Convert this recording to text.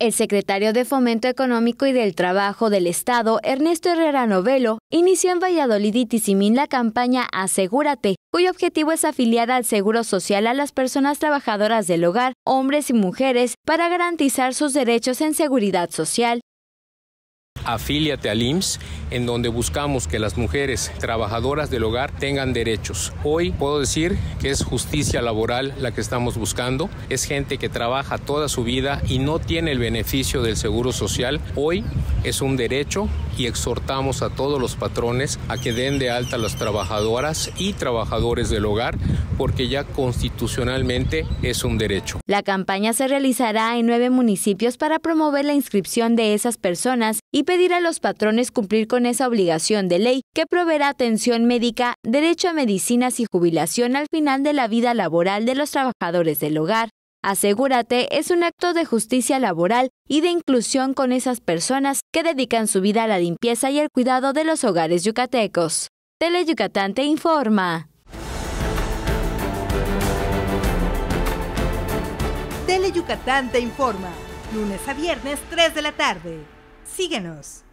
El secretario de Fomento Económico y del Trabajo del Estado, Ernesto Herrera Novelo, inició en Valladolid y Tizimín la campaña Asegúrate, cuyo objetivo es afiliar al Seguro Social a las personas trabajadoras del hogar, hombres y mujeres, para garantizar sus derechos en seguridad social. Afíliate al IMSS, en donde buscamos que las mujeres trabajadoras del hogar tengan derechos. Hoy puedo decir que es justicia laboral la que estamos buscando. Es gente que trabaja toda su vida y no tiene el beneficio del seguro social. Hoy es un derecho y exhortamos a todos los patrones a que den de alta a las trabajadoras y trabajadores del hogar porque ya constitucionalmente es un derecho. La campaña se realizará en nueve municipios para promover la inscripción de esas personas y pedir a los patrones cumplir con esa obligación de ley que proveerá atención médica, derecho a medicinas y jubilación al final de la vida laboral de los trabajadores del hogar. Asegúrate es un acto de justicia laboral y de inclusión con esas personas que dedican su vida a la limpieza y el cuidado de los hogares yucatecos. Tele te informa. Tele te informa. Lunes a viernes, 3 de la tarde. Síguenos.